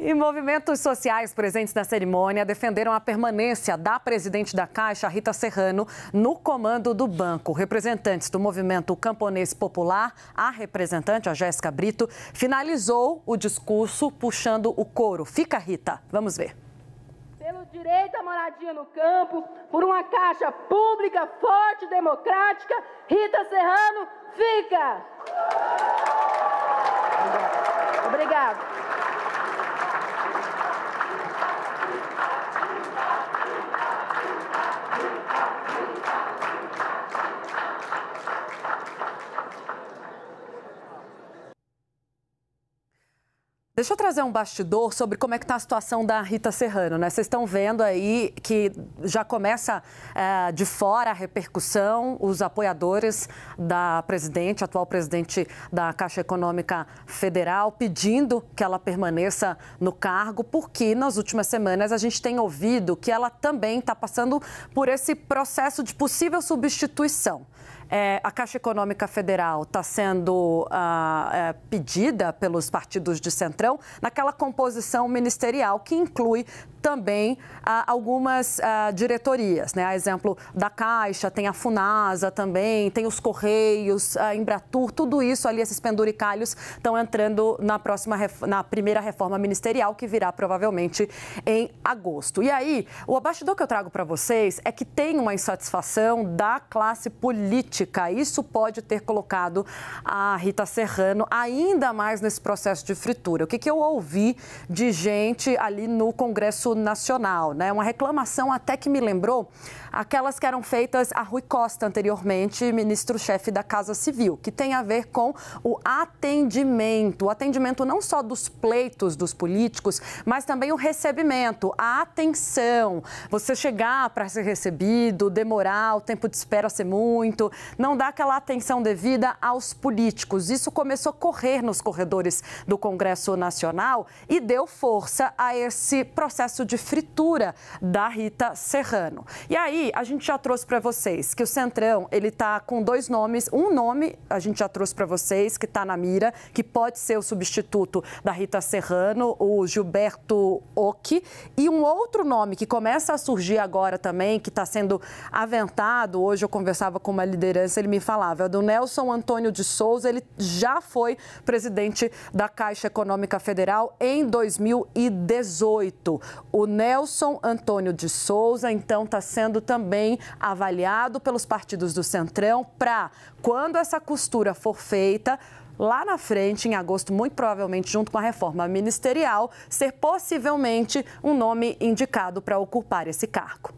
E movimentos sociais presentes na cerimônia defenderam a permanência da presidente da Caixa, Rita Serrano, no comando do banco. Representantes do movimento camponês popular, a representante, a Jéssica Brito, finalizou o discurso puxando o couro. Fica, Rita. Vamos ver. Pelo direito à moradia no campo, por uma Caixa pública, forte e democrática, Rita Serrano fica! Obrigada. Deixa eu trazer um bastidor sobre como é que está a situação da Rita Serrano, né? Vocês estão vendo aí que já começa é, de fora a repercussão, os apoiadores da presidente, atual presidente da Caixa Econômica Federal, pedindo que ela permaneça no cargo, porque nas últimas semanas a gente tem ouvido que ela também está passando por esse processo de possível substituição. É, a Caixa Econômica Federal está sendo ah, é, pedida pelos partidos de centrão naquela composição ministerial que inclui também a, ah, algumas a, ah, diretorias, né? A exemplo da Caixa, tem a Funasa também, tem os Correios, a Embratur, tudo isso ali, esses penduricalhos estão entrando na próxima, na primeira reforma ministerial que virá provavelmente em agosto. E aí, o abastidor que eu trago para vocês é que tem uma insatisfação da classe política. Isso pode ter colocado a Rita Serrano ainda mais nesse processo de fritura. O que, que eu ouvi de gente ali no Congresso Congresso Nacional. Né? Uma reclamação até que me lembrou aquelas que eram feitas a Rui Costa anteriormente, ministro-chefe da Casa Civil, que tem a ver com o atendimento, o atendimento não só dos pleitos dos políticos, mas também o recebimento, a atenção. Você chegar para ser recebido, demorar, o tempo de espera ser muito, não dá aquela atenção devida aos políticos. Isso começou a correr nos corredores do Congresso Nacional e deu força a esse processo de fritura da Rita Serrano. E aí, a gente já trouxe para vocês que o Centrão, ele tá com dois nomes. Um nome a gente já trouxe para vocês que está na mira, que pode ser o substituto da Rita Serrano, o Gilberto Ock. e um outro nome que começa a surgir agora também, que está sendo aventado. Hoje eu conversava com uma liderança, ele me falava, é do Nelson Antônio de Souza, ele já foi presidente da Caixa Econômica Federal em 2018. O Nelson Antônio de Souza, então, está sendo também também avaliado pelos partidos do Centrão para, quando essa costura for feita, lá na frente, em agosto, muito provavelmente junto com a reforma ministerial, ser possivelmente um nome indicado para ocupar esse cargo.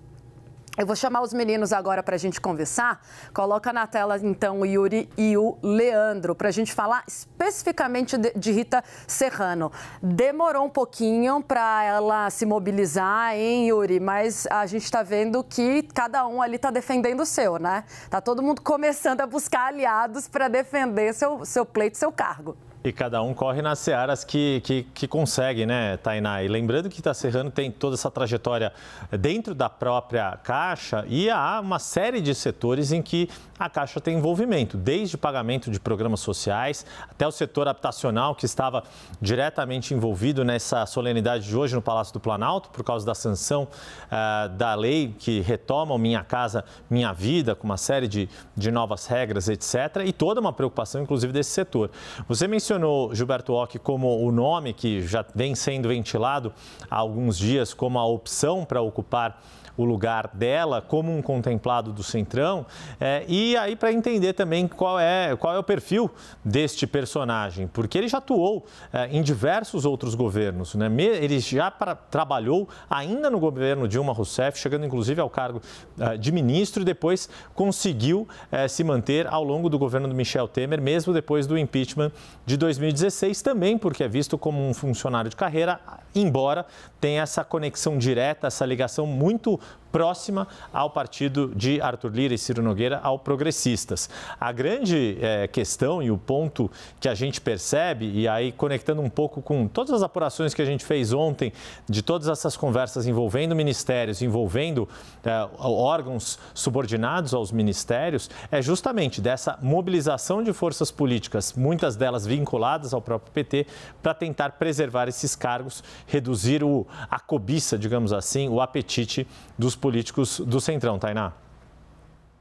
Eu vou chamar os meninos agora para a gente conversar. Coloca na tela, então, o Yuri e o Leandro, para a gente falar especificamente de, de, Rita Serrano. Demorou um pouquinho para ela se mobilizar, hein, Yuri? Mas a gente está vendo que cada um ali está defendendo o seu, né? Tá todo mundo começando a buscar aliados para defender seu, seu pleito, seu cargo. E cada um corre nas searas que, que, que consegue, né, Tainá? E lembrando que está cerrando tem toda essa trajetória dentro da própria Caixa e há uma série de setores em que a Caixa tem envolvimento, desde pagamento de programas sociais até o setor habitacional, que estava diretamente envolvido nessa solenidade de hoje no Palácio do Planalto, por causa da sanção uh, da lei que retoma o Minha Casa Minha Vida, com uma série de, de novas regras, etc. E toda uma preocupação, inclusive, desse setor. Você mencionou mencionou Gilberto Ock como o nome que já vem sendo ventilado há alguns dias como a opção para ocupar o lugar dela como um contemplado do Centrão é, e aí para entender também qual é, qual é o perfil deste personagem, porque ele já atuou é, em diversos outros governos, né? ele já pra, trabalhou ainda no governo Dilma Rousseff, chegando inclusive ao cargo é, de ministro e depois conseguiu se manter ao longo do governo do Michel Temer, mesmo depois do impeachment de 2016 também, porque é visto como um funcionário de carreira, embora tenha essa conexão direta, essa ligação muito próxima ao partido de Arthur Lira e Ciro Nogueira, ao Progressistas. A grande é, questão e o ponto que a gente percebe, e aí conectando um pouco com todas as apurações que a gente fez ontem, de todas essas conversas envolvendo ministérios, envolvendo é, órgãos subordinados aos ministérios, é justamente dessa mobilização de forças políticas, muitas delas vinculadas ao próprio PT, para tentar preservar esses cargos, reduzir o, a cobiça, digamos assim, o apetite dos políticos do Centrão, Tainá.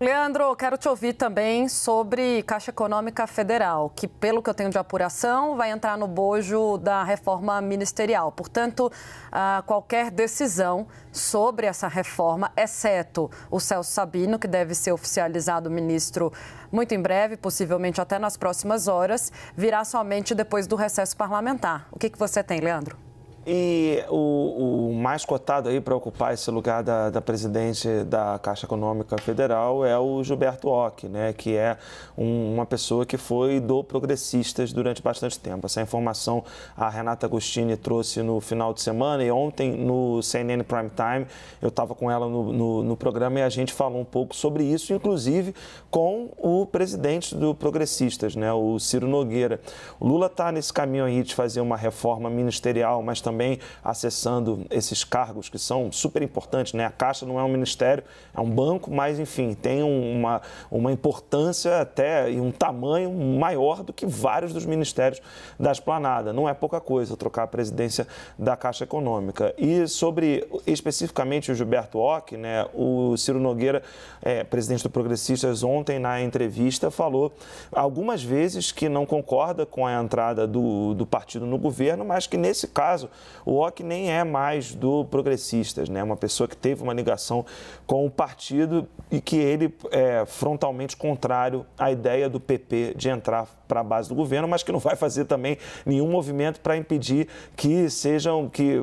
Leandro, quero te ouvir também sobre Caixa Econômica Federal, que, pelo que eu tenho de apuração, vai entrar no bojo da reforma ministerial. Portanto, ah, qualquer decisão sobre essa reforma, exceto o Celso Sabino, que deve ser oficializado ministro muito em breve, possivelmente até nas próximas horas, virá somente depois do recesso parlamentar. O que, você tem, Leandro? E o, o mais cotado aí para ocupar esse lugar da, da presidente da Caixa Econômica Federal é o Gilberto Ock, né, que é um, uma pessoa que foi do Progressistas durante bastante tempo. Essa informação a Renata Agostini trouxe no final de semana e ontem no CNN Prime Time eu estava com ela no, no, no programa e a gente falou um pouco sobre isso, inclusive com o presidente do Progressistas, né, o Ciro Nogueira. O Lula está nesse caminho aí de fazer uma reforma ministerial, mas também também acessando esses cargos que são super importantes. Né? A Caixa não é um ministério, é um banco, mas, enfim, tem uma, uma importância até e um tamanho maior do que vários dos ministérios da esplanada. Não é pouca coisa trocar a presidência da Caixa Econômica. E sobre especificamente o Gilberto Ock, né, o Ciro Nogueira, é, presidente do Progressistas, ontem na entrevista falou algumas vezes que não concorda com a entrada do, do partido no governo, mas que nesse caso o Ock nem é mais do Progressistas, né? uma pessoa que teve uma ligação com o partido e que ele é frontalmente contrário à ideia do PP de entrar para a base do governo, mas que não vai fazer também nenhum movimento para impedir que sejam que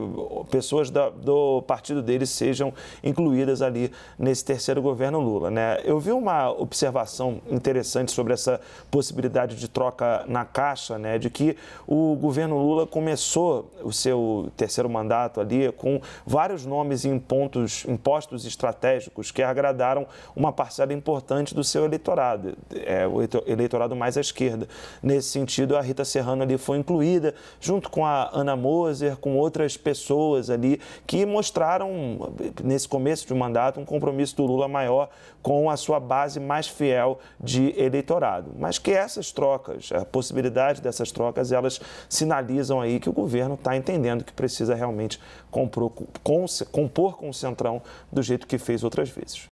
pessoas da, do partido dele sejam incluídas ali nesse terceiro governo Lula. Né? Eu vi uma observação interessante sobre essa possibilidade de troca na caixa, né? de que o governo Lula começou o seu terceiro mandato ali, com vários nomes em pontos, em postos estratégicos que agradaram uma parcela importante do seu eleitorado, é, o eleitorado mais à esquerda. Nesse sentido, a Rita Serrano ali foi incluída, junto com a Ana Moser, com outras pessoas ali que mostraram, nesse começo de mandato, um compromisso do Lula maior com a sua base mais fiel de eleitorado. Mas que essas trocas, a possibilidade dessas trocas, elas sinalizam aí que o governo está entendendo que precisa realmente compor, com, compor com o Centrão do jeito que fez outras vezes.